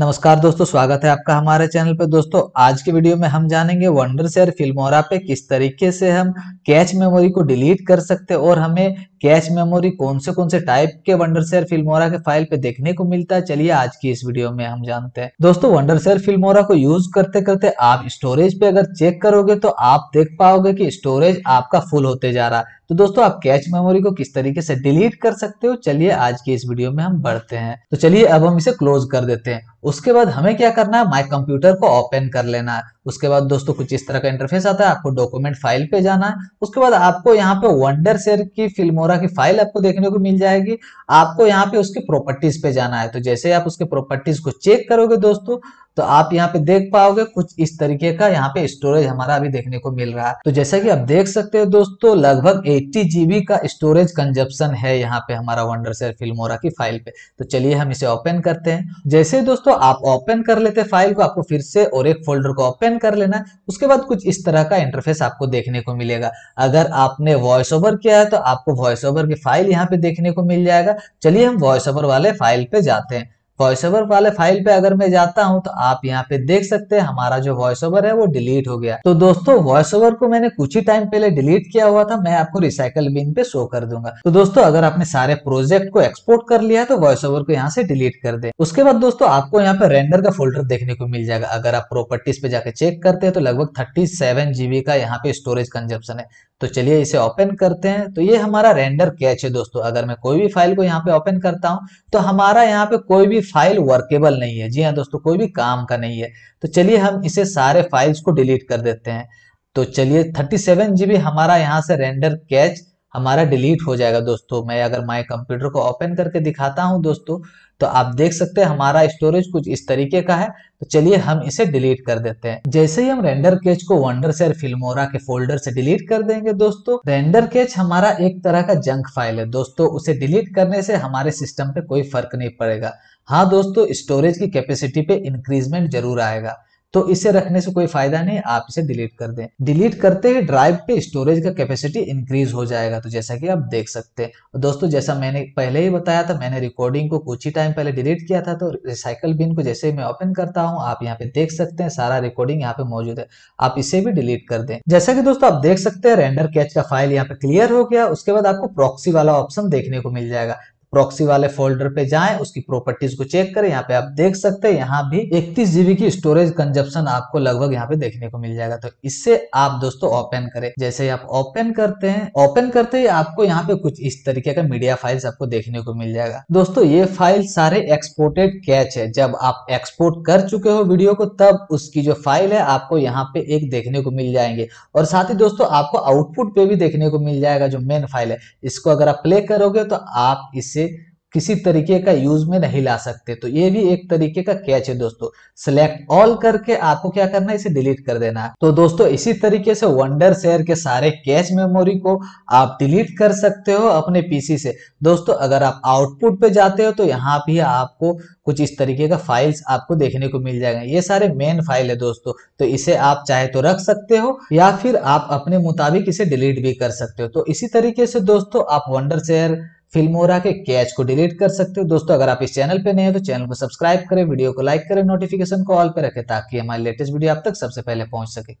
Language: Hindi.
नमस्कार दोस्तों स्वागत है आपका हमारे चैनल पर दोस्तों आज के वीडियो में हम जानेंगे वंडर शेयर फिल्मोरा पे किस तरीके से हम कैच मेमोरी को डिलीट कर सकते और हमें कैश मेमोरी कौन से कौन से टाइप के वंडरसेयर फिल्मोरा के फाइल पे देखने को मिलता है चलिए आज की इस वीडियो में हम जानते हैं दोस्तों वंडरसेयर फिल्मोरा को यूज करते करते आप स्टोरेज पे अगर चेक करोगे तो आप देख पाओगे की स्टोरेज आपका फुल होते जा रहा है तो दोस्तों आप कैच मेमोरी को किस तरीके से डिलीट कर सकते हो चलिए आज की इस वीडियो में हम बढ़ते हैं तो चलिए अब हम इसे क्लोज कर देते हैं उसके बाद हमें क्या करना है माई कंप्यूटर को ओपन कर लेना है उसके बाद दोस्तों कुछ इस तरह का इंटरफेस आता है आपको डॉक्यूमेंट फाइल पे जाना है उसके बाद आपको यहाँ पे वंडर शेयर की फिल्मोरा ओरा की फाइल आपको देखने को मिल जाएगी आपको यहाँ पे उसके प्रॉपर्टीज पे जाना है तो जैसे आप उसके प्रॉपर्टीज को चेक करोगे दोस्तों तो आप यहाँ पे देख पाओगे कुछ इस तरीके का यहाँ पे स्टोरेज हमारा अभी देखने को मिल रहा है तो जैसा कि आप देख सकते हो दोस्तों लगभग 80 जीबी का स्टोरेज कंजप्शन है यहाँ पे हमारा वंडर सेल फिल्मोरा की फाइल पे तो चलिए हम इसे ओपन करते हैं जैसे दोस्तों आप ओपन कर लेते फाइल को आपको फिर से और एक फोल्डर को ओपन कर लेना उसके बाद कुछ इस तरह का इंटरफेस आपको देखने को मिलेगा अगर आपने वॉइस ओवर किया है तो आपको वॉइस ओवर की फाइल यहाँ पे देखने को मिल जाएगा चलिए हम वॉइस ओवर वाले फाइल पे जाते हैं वॉइस ओवर वाले फाइल पे अगर मैं जाता हूँ तो आप यहाँ पे देख सकते हैं हमारा जो वॉइस ओवर है वो डिलीट हो गया तो दोस्तों वॉइस ओवर को मैंने कुछ ही टाइम पहले डिलीट किया हुआ था मैं आपको रिसाइकल बिन पे शो कर दूंगा तो दोस्तों अगर आपने सारे प्रोजेक्ट को एक्सपोर्ट कर लिया तो वॉइस ओवर को यहाँ से डिलीट कर दे उसके बाद दोस्तों आपको यहाँ पे रेंडर का फोल्डर देखने को मिल जाएगा अगर आप प्रॉपर्टीज पे जाके चेक करते हैं तो लगभग थर्टी जीबी का यहाँ पे स्टोरेज कंजप्शन है तो चलिए इसे ओपन करते हैं तो ये हमारा रेंडर कैच है दोस्तों अगर मैं कोई भी फाइल को यहाँ पे ओपन करता हूँ तो हमारा यहाँ पे कोई भी फाइल वर्केबल नहीं है जी हाँ दोस्तों कोई भी काम का नहीं है तो चलिए हम इसे सारे फाइल्स को डिलीट कर देते हैं तो चलिए थर्टी सेवन जीबी हमारा यहाँ से रेंडर कैच हमारा डिलीट हो जाएगा दोस्तों मैं अगर माई कंप्यूटर को ओपन करके दिखाता हूँ दोस्तों तो आप देख सकते हैं हमारा स्टोरेज कुछ इस तरीके का है तो चलिए हम इसे डिलीट कर देते हैं जैसे ही हम रेंडर केच को वंडर से फिल्मोरा के फोल्डर से डिलीट कर देंगे दोस्तों रेंडर केच हमारा एक तरह का जंक फाइल है दोस्तों उसे डिलीट करने से हमारे सिस्टम पे कोई फर्क नहीं पड़ेगा हाँ दोस्तों स्टोरेज की कैपेसिटी पे इंक्रीजमेंट जरूर आएगा तो इसे रखने से कोई फायदा नहीं आप इसे डिलीट कर दें डिलीट करते ही ड्राइव पे स्टोरेज का कैपेसिटी इंक्रीज हो जाएगा तो जैसा कि आप देख सकते हैं दोस्तों जैसा मैंने पहले ही बताया था मैंने रिकॉर्डिंग को कुछ ही टाइम पहले डिलीट किया था तो रिसाइकल बिन को जैसे मैं ओपन करता हूँ आप यहाँ पे देख सकते हैं सारा रिकॉर्डिंग यहाँ पे मौजूद है आप इसे भी डिलीट कर दें जैसा कि दोस्तों आप देख सकते हैं रेंडर कैच का फाइल यहाँ पे क्लियर हो गया उसके बाद आपको प्रॉक्सी वाला ऑप्शन देखने को मिल जाएगा प्रॉक्सी वाले फोल्डर पे जाएं उसकी प्रॉपर्टीज को चेक करें यहाँ पे आप देख सकते हैं यहाँ भी इकतीस जीबी की स्टोरेज कंजप्शन आपको लगभग यहाँ पे देखने को मिल जाएगा तो इससे आप दोस्तों ओपन करें जैसे आप ओपन करते हैं ओपन करते ही आपको यहाँ पे कुछ इस तरीके का मीडिया फाइल्स आपको देखने को मिल जाएगा दोस्तों ये फाइल सारे एक्सपोर्टेड कैच है जब आप एक्सपोर्ट कर चुके हो वीडियो को तब उसकी जो फाइल है आपको यहाँ पे एक देखने को मिल जाएंगे और साथ ही दोस्तों आपको आउटपुट पे भी देखने को मिल जाएगा जो मेन फाइल है इसको अगर आप प्ले करोगे तो आप इसे से किसी तरीके का यूज में नहीं ला सकते तो ये भी एक तरीके का कैच है दोस्तों सिलेक्ट ऑल करके आपको क्या करना है इसे डिलीट कर देना है तो दोस्तों इसी तरीके से वंडर शेयर के सारे कैच मेमोरी को आप डिलीट कर सकते हो अपने पीसी से दोस्तों अगर आप आउटपुट पे जाते हो तो यहाँ भी आपको कुछ इस तरीके का फाइल्स आपको देखने को मिल जाएगा ये सारे मेन फाइल है दोस्तों तो इसे आप चाहे तो रख सकते हो या फिर आप अपने मुताबिक इसे डिलीट भी कर सकते हो तो इसी तरीके से दोस्तों आप वंडर शेयर फिल्मोरा के कैच को डिलीट कर सकते हो दोस्तों अगर आप इस चैनल पे नए हो तो चैनल को सब्सक्राइब करें वीडियो को लाइक करें नोटिफिकेशन को ऑल पे रखें ताकि हमारी लेटेस्ट वीडियो आप तक सबसे पहले पहुंच सके